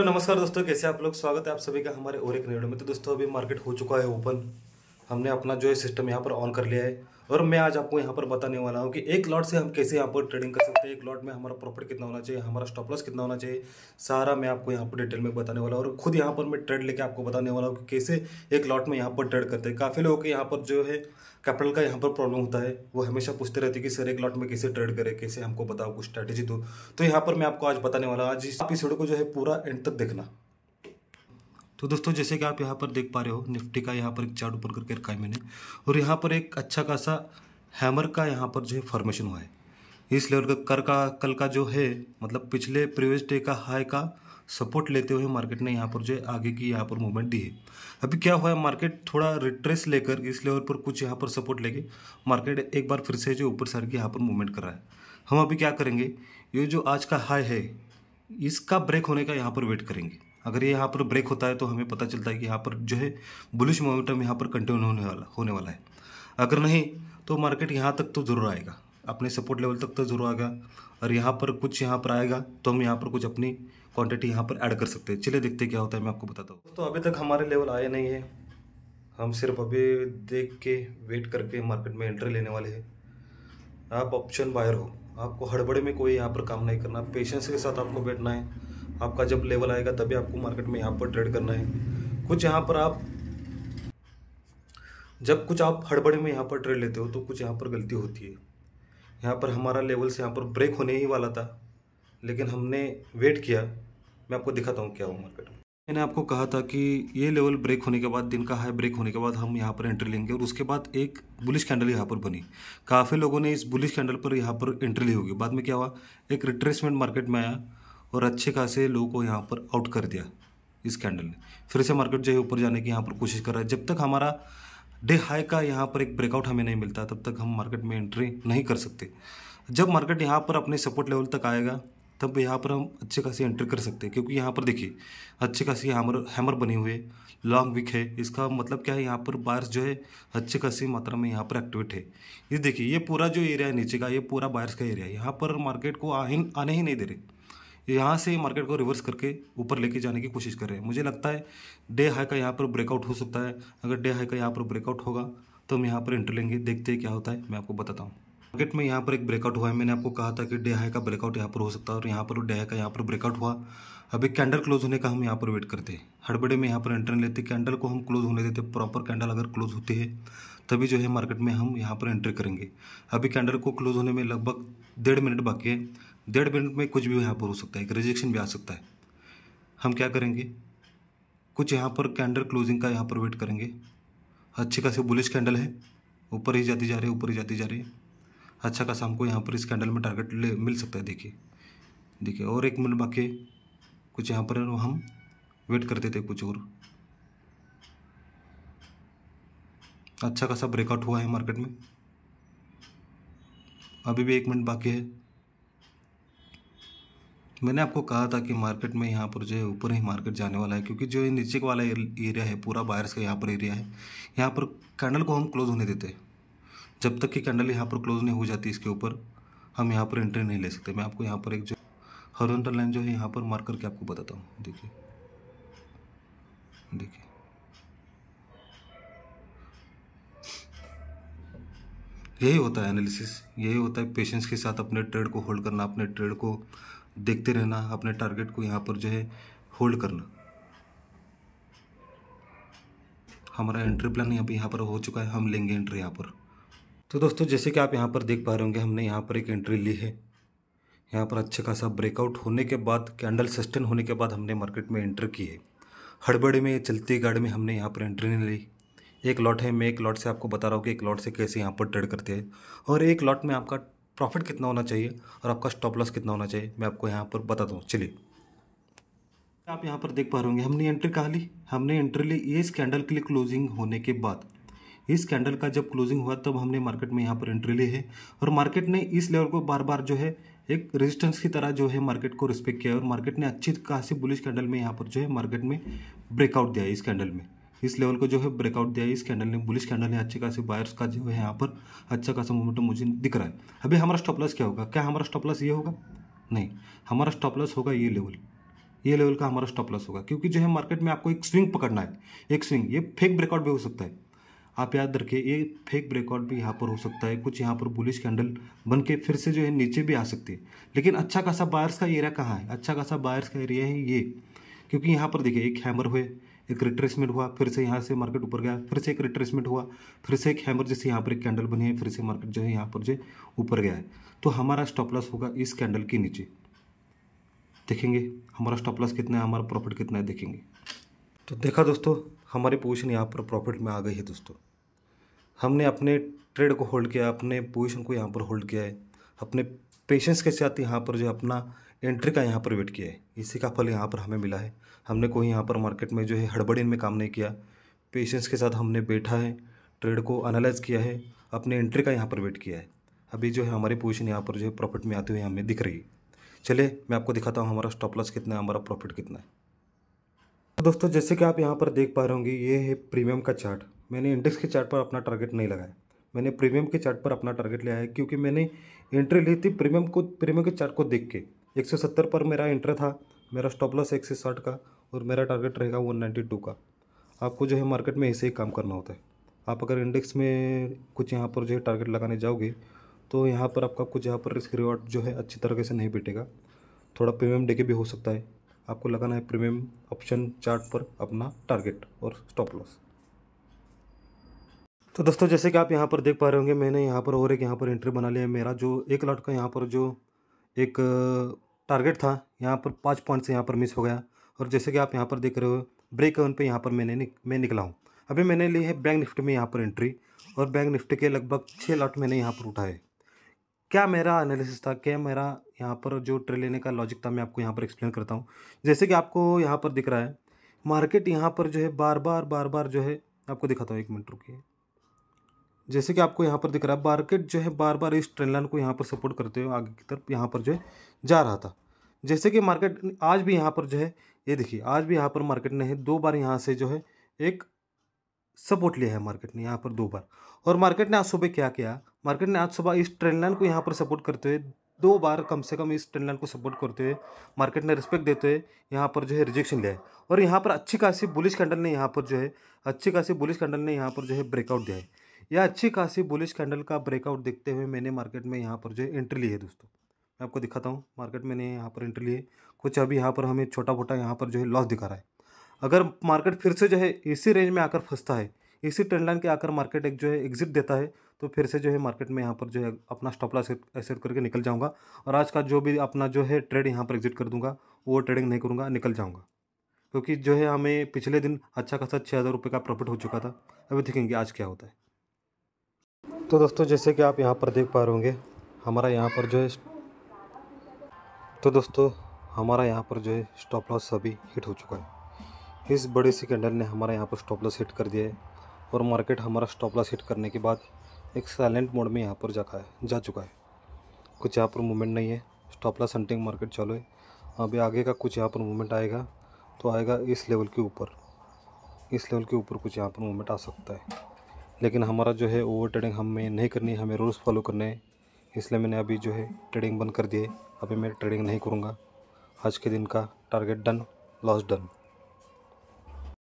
तो नमस्कार दोस्तों कैसे आप लोग स्वागत है आप सभी का हमारे और एक निर्णय में तो दोस्तों अभी मार्केट हो चुका है ओपन हमने अपना जो है सिस्टम यहाँ पर ऑन कर लिया है और मैं आज आपको यहाँ पर बताने वाला हूँ कि एक लॉट से हम कैसे यहाँ पर ट्रेडिंग कर सकते हैं एक लॉट में हमारा प्रॉफिट कितना होना चाहिए हमारा स्टॉप लॉस कितना होना चाहिए सारा मैं आपको यहाँ पर डिटेल में बताने वाला हूँ और खुद यहाँ पर मैं ट्रेड लेके आपको बताने वाला हूँ कि कैसे एक लॉट में यहाँ पर ट्रेड करते हैं काफ़ी लोगों के यहाँ पर जो है कैपिटल का यहाँ पर प्रॉब्लम होता है वो हमेशा पूछते रहते हैं कि सर एक लॉट में कैसे ट्रेड करें कैसे हमको बताओ कुछ स्ट्रैटेजी दो तो यहाँ पर मैं आपको आज बताने वाला आज इस एपिसोड को जो है पूरा एंड तक देखना तो दोस्तों जैसे कि आप यहाँ पर देख पा रहे हो निफ्टी का यहाँ पर एक चार्ट ऊपर करके रखा है मैंने और यहाँ पर एक अच्छा खासा हैमर का यहाँ पर जो है फॉर्मेशन हुआ है इस लेवल का कर का कल का जो है मतलब पिछले प्रीवियस डे का हाई का सपोर्ट लेते हुए मार्केट ने यहाँ पर जो है आगे की यहाँ पर मूवमेंट दी है अभी क्या हुआ है मार्केट थोड़ा रिट्रेस लेकर इस लेवल पर कुछ यहाँ पर सपोर्ट लेके मार्केट एक बार फिर से जो ऊपर सर की यहाँ पर मूवमेंट कर रहा है हम अभी क्या करेंगे ये जो आज का हाई है इसका ब्रेक होने का यहाँ पर वेट करेंगे अगर ये यहाँ पर ब्रेक होता है तो हमें पता चलता है कि यहाँ पर जो है बुलिश मोमेंटम यहाँ पर कंटिन्यू होने वाला होने वाला है अगर नहीं तो मार्केट यहाँ तक तो ज़रूर आएगा अपने सपोर्ट लेवल तक तो ज़रूर आएगा और यहाँ पर कुछ यहाँ पर आएगा तो हम यहाँ पर कुछ अपनी क्वांटिटी यहाँ पर ऐड कर सकते हैं चलिए देखते क्या होता है मैं आपको बताता हूँ तो अभी तक हमारे लेवल आए नहीं है हम सिर्फ अभी देख के वेट करके मार्केट में एंट्री लेने वाले हैं आप ऑप्शन बायर हो आपको हड़बड़े में कोई यहाँ पर काम नहीं करना पेशेंस के साथ आपको बैठना है आपका जब लेवल आएगा तभी आपको मार्केट में यहाँ पर ट्रेड करना है कुछ यहाँ पर आप जब कुछ आप हड़बड़ी में यहाँ पर ट्रेड लेते हो तो कुछ यहाँ पर गलती होती है यहाँ पर हमारा लेवल से यहाँ पर ब्रेक होने ही वाला था लेकिन हमने वेट किया मैं आपको दिखाता हूँ क्या हुआ मार्केट में मैंने आपको कहा था कि ये लेवल ब्रेक होने के बाद दिन का हाई ब्रेक होने के बाद हम यहाँ पर एंट्री लेंगे और उसके बाद एक बुलिश कैंडल यहाँ पर बनी काफ़ी लोगों ने इस बुलिश कैंडल पर यहाँ पर एंट्री ली होगी बाद में क्या हुआ एक रिट्रेसमेंट मार्केट में आया और अच्छे खासे लोगों को यहाँ पर आउट कर दिया इस कैंडल ने फिर से मार्केट जो है ऊपर जाने की यहाँ पर कोशिश कर रहा है जब तक हमारा डे हाई का यहाँ पर एक ब्रेकआउट हमें नहीं मिलता तब तक हम मार्केट में एंट्री नहीं कर सकते जब मार्केट यहाँ पर अपने सपोर्ट लेवल तक आएगा तब यहाँ पर हम अच्छे खासी एंट्री कर सकते हैं क्योंकि यहाँ पर देखिए अच्छे खासी हैमर हैमर बने हुए लॉन्ग विक है इसका मतलब क्या है यहाँ पर बायर्स जो है अच्छे खासी मात्रा में यहाँ पर एक्टिवेट है ये देखिए ये पूरा जो एरिया है नीचे का ये पूरा बायर्स का एरिया है यहाँ पर मार्केट को आने ही नहीं दे रहे यहाँ से मार्केट को रिवर्स करके ऊपर लेके जाने की कोशिश कर रहे हैं मुझे लगता है डे हाई का यहाँ पर ब्रेकआउट हो सकता है अगर डे हाई का यहाँ पर ब्रेकआउट होगा तो हम यहाँ पर एंटर लेंगे देखते हैं क्या होता है मैं आपको बताता हूँ मार्केट में यहाँ पर एक ब्रेकआउट हुआ है मैंने आपको कहा था कि डे हाई का ब्रेकआउट यहाँ पर हो सकता है और यहाँ पर डे हाई का यहाँ पर ब्रेकआउट हुआ अभी कैंडल क्लोज होने का हम यहाँ पर वेट करते हैं हड़बड़े में यहाँ पर एंटर लेते कैंडल को हम क्लोज होने देते प्रॉपर कैंडल अगर क्लोज होती है तभी जो है मार्केट में हम यहाँ पर एंट्री करेंगे अभी कैंडल को क्लोज होने में लगभग डेढ़ मिनट बाकी है डेढ़ मिनट में कुछ भी यहाँ पर हो सकता है एक रिजेक्शन भी आ सकता है हम क्या करेंगे कुछ यहाँ पर कैंडल क्लोजिंग का यहाँ पर वेट करेंगे अच्छे खासे बुलिश कैंडल है ऊपर ही जाती जा रही है ऊपर ही जाती जा रही है अच्छा खासा हमको यहाँ पर इस कैंडल में टारगेट ले मिल सकता है देखिए देखिए और एक मिनट बाकी कुछ यहाँ पर हम वेट करते थे कुछ और अच्छा खासा ब्रेकआउट हुआ है मार्केट में अभी भी एक मिनट बाकी है मैंने आपको कहा था कि मार्केट में यहाँ पर जो है ऊपर ही मार्केट जाने वाला है क्योंकि जो ये नीचे वाला एरिया है पूरा बायर्स का यहाँ पर एरिया है यहाँ पर कैंडल को हम क्लोज होने देते जब तक कि कैंडल यहाँ पर क्लोज नहीं हो जाती इसके ऊपर हम यहाँ पर एंट्री नहीं ले सकते मैं आपको यहाँ पर एक जो हॉरिजॉन्टल लाइन जो है यहाँ पर मार्क करके आपको बताता हूँ देखिए देखिए यही होता है एनालिसिस यही होता है पेशेंस के साथ अपने ट्रेड को होल्ड करना अपने ट्रेड को देखते रहना अपने टारगेट को यहाँ पर जो है होल्ड करना हमारा एंट्री प्लान यहाँ पर यहाँ पर हो चुका है हम लेंगे एंट्री यहाँ पर तो दोस्तों जैसे कि आप यहाँ पर देख पा रहे होंगे हमने यहाँ पर एक एंट्री ली है यहाँ पर अच्छा खासा ब्रेकआउट होने के बाद कैंडल सस्टेन होने के बाद हमने मार्केट में एंटर की है हड़बड़ी में चलती गाड़ी में हमने यहाँ पर एंट्री नहीं ली एक लॉट है मैं एक लॉट से आपको बता रहा हूँ कि एक लॉट से कैसे यहाँ पर ट्रेड करते हैं और एक लॉट में आपका प्रॉफिट कितना होना चाहिए और आपका स्टॉप लॉस कितना होना चाहिए मैं आपको यहाँ पर बताता हूँ चलिए आप यहाँ पर देख पा रहे होंगे हमने एंट्री कहाँ ली हमने एंट्री ली ये स्कैंडल के लिए क्लोजिंग होने के बाद इस कैंडल का जब क्लोजिंग हुआ तब हमने मार्केट में यहाँ पर एंट्री ली है और मार्केट ने इस लेवल को बार बार जो है एक रेजिस्टेंस की तरह जो है मार्केट को रिस्पेक्ट किया और मार्केट ने अच्छी खासी बुलिश कैंडल में यहाँ पर जो है मार्केट में ब्रेकआउट दिया इस कैंडल में इस लेवल को जो है ब्रेकआउट दिया है इस कैंडल ने बुलिश कैंडल ने अच्छे खासे बायर्स का जो है यहाँ पर अच्छा खासा मोमेंटम मुझे दिख रहा है अभी हमारा स्टॉपलस क्या होगा क्या हमारा स्टॉपलस ये होगा नहीं हमारा स्टॉपलस होगा ये लेवल ये लेवल का हमारा स्टॉपलस होगा क्योंकि जो है मार्केट में आपको एक स्विंग पकड़ना है एक स्विंग ये फेक ब्रेकआउट भी हो सकता है आप याद रखिए ये फेक ब्रेकआउट भी यहाँ पर हो सकता है कुछ यहाँ पर बुलिश कैंडल बन के फिर से जो है नीचे भी आ सकती है लेकिन अच्छा खासा बायर्स का एरिया कहाँ है अच्छा खासा बायर्स का एरिया है ये क्योंकि यहाँ पर देखिए एक हैमर हुए एक रिट्रेसमेंट हुआ फिर से यहाँ से मार्केट ऊपर गया फिर से एक रिट्रेसमेंट हुआ फिर से एक हैमर जैसे यहाँ पर एक कैंडल बनी है फिर से मार्केट जो है यहाँ पर जो ऊपर गया है तो हमारा स्टॉप लॉस होगा इस कैंडल के नीचे देखेंगे हमारा स्टॉप लॉस कितना है हमारा प्रॉफिट कितना है देखेंगे तो देखा दोस्तों हमारी पोजिशन यहाँ पर प्रॉफिट में आ गई है दोस्तों हमने अपने ट्रेड को होल्ड किया अपने पोजिशन को यहाँ पर होल्ड किया है अपने पेशेंस के साथ यहाँ पर जो अपना एंट्री का यहाँ पर वेट किया है इसी का फल यहाँ पर हमें मिला है हमने कोई यहाँ पर मार्केट में जो है हड़बड़ी में काम नहीं किया पेशेंस के साथ हमने बैठा है ट्रेड को एनालाइज किया है अपने एंट्री का यहाँ पर वेट किया है अभी जो है हमारी पोजिशन यहाँ पर जो है प्रॉफिट में आती हुए हमें दिख रही है चलिए मैं आपको दिखाता हूँ हमारा स्टॉप लॉस कितना है हमारा प्रॉफिट कितना है तो दोस्तों जैसे कि आप यहाँ पर देख पा रहे होंगे ये है प्रीमियम का चार्ट मैंने इंडेक्स के चार्ट पर अपना टारगेट नहीं लगाया मैंने प्रीमियम के चार्ट पर अपना टारगेट लिया है क्योंकि मैंने एंट्री ली थी प्रीमियम को प्रीमियम के चार्ट को देख के सत्तर पर मेरा इंटर था मेरा स्टॉप लॉस एक का और मेरा टारगेट रहेगा टू का आपको जो है मार्केट में ऐसे ही काम करना होता है आप अगर इंडेक्स में कुछ यहाँ पर जो है टारगेट लगाने जाओगे तो यहाँ पर आपका कुछ यहाँ पर रिस्क रिवॉर्ड जो है अच्छी तरीके से नहीं बैठेगा थोड़ा प्रीमियम देके भी हो सकता है आपको लगाना है प्रीमियम ऑप्शन चार्ट पर अपना टारगेट और स्टॉप लॉस तो दोस्तों जैसे कि आप यहाँ पर देख पा रहे होंगे मैंने यहाँ पर और एक यहाँ पर एंट्री बना लिया है मेरा जो एक लाख का यहाँ पर जो एक टारगेट था यहाँ पर पाँच पॉइंट से यहाँ पर मिस हो गया और जैसे कि आप यहाँ पर देख रहे हो ब्रेक एवन पे यहाँ पर मैंने निक, मैं निकला हूँ अभी मैंने ली है बैंक निफ्टी में यहाँ पर एंट्री और बैंक निफ्टी के लगभग छः लॉट मैंने यहाँ पर उठाए क्या मेरा एनालिसिस था क्या मेरा यहाँ पर जो ट्रेड लेने का लॉजिक था मैं आपको यहाँ पर एक्सप्लेन करता हूँ जैसे कि आपको यहाँ पर दिख रहा है मार्केट यहाँ पर जो है बार बार बार बार जो है आपको दिखाता हूँ एक मिनट रुकी जैसे कि आपको यहाँ पर दिख रहा है मार्केट जो है बार बार इस ट्रेंड लाइन को यहाँ पर सपोर्ट करते हुए आगे की तरफ यहाँ पर जो है जा रहा था जैसे कि मार्केट आज भी यहाँ पर जो है ये देखिए आज भी यहाँ पर मार्केट ने दो बार यहाँ से जो है एक सपोर्ट लिया है मार्केट ने यहाँ पर दो बार और मार्केट ने आज सुबह क्या किया मार्केट ने आज सुबह इस ट्रेंड लाइन को यहाँ पर सपोर्ट करते हुए दो बार कम से कम इस ट्रेंड लाइन को सपोर्ट करते हुए मार्केट ने रिस्पेक्ट देते हुए यहाँ पर जो है रिजेक्शन लिया है और यहाँ पर अच्छी खासी बुलिश कैंडल ने यहाँ पर जो है अच्छी खासी बुलिश कैंडल ने यहाँ पर जो है ब्रेकआउट दिया है या अच्छी खासी बुलिश कैंडल का ब्रेकआउट देखते हुए मैंने मार्केट में यहाँ पर जो है एंट्री ली है दोस्तों मैं आपको दिखाता हूँ मार्केट मैंने यहाँ पर एंट्री ली है कुछ अभी यहाँ पर हमें छोटा मोटा यहाँ पर जो है लॉस दिखा रहा है अगर मार्केट फिर से जो है इसी रेंज में आकर फंसता है इसी ट्रेंड लाइन के आकर मार्केट एक जो है एग्जिट देता है तो फिर से जो है मार्केट में यहाँ पर जो है अपना स्टॉप लॉस सेट करके निकल जाऊँगा और आज का जो भी अपना जो है ट्रेड यहाँ पर एग्जिट कर दूँगा वो ट्रेडिंग नहीं करूँगा निकल जाऊँगा क्योंकि जो है हमें पिछले दिन अच्छा खासा छः हज़ार रुपये का प्रॉफिट हो चुका था अभी देखेंगे आज क्या होता है तो दोस्तों जैसे कि आप यहाँ पर देख पा रहे होंगे हमारा यहाँ पर जो है तो दोस्तों हमारा यहाँ पर जो है स्टॉप लॉस अभी हिट हो चुका है इस बड़े से कैंडल ने हमारा यहाँ पर स्टॉप लॉस हिट कर दिया है और मार्केट हमारा स्टॉप लॉस हिट करने के बाद एक साइलेंट मोड में यहाँ पर जाका है जा चुका है कुछ यहाँ पर मूवमेंट नहीं है स्टॉप लॉस हंटिंग मार्केट चालू है अभी आगे का कुछ यहाँ पर मूवमेंट आएगा तो आएगा इस लेवल के ऊपर इस लेवल के ऊपर कुछ यहाँ पर मूवमेंट आ सकता है लेकिन हमारा जो है ओवर ट्रेडिंग हमें नहीं करनी हमें रूल्स फॉलो करने हैं इसलिए मैंने अभी जो है ट्रेडिंग बंद कर दी है अभी मैं ट्रेडिंग नहीं करूँगा आज के दिन का टारगेट डन लॉस डन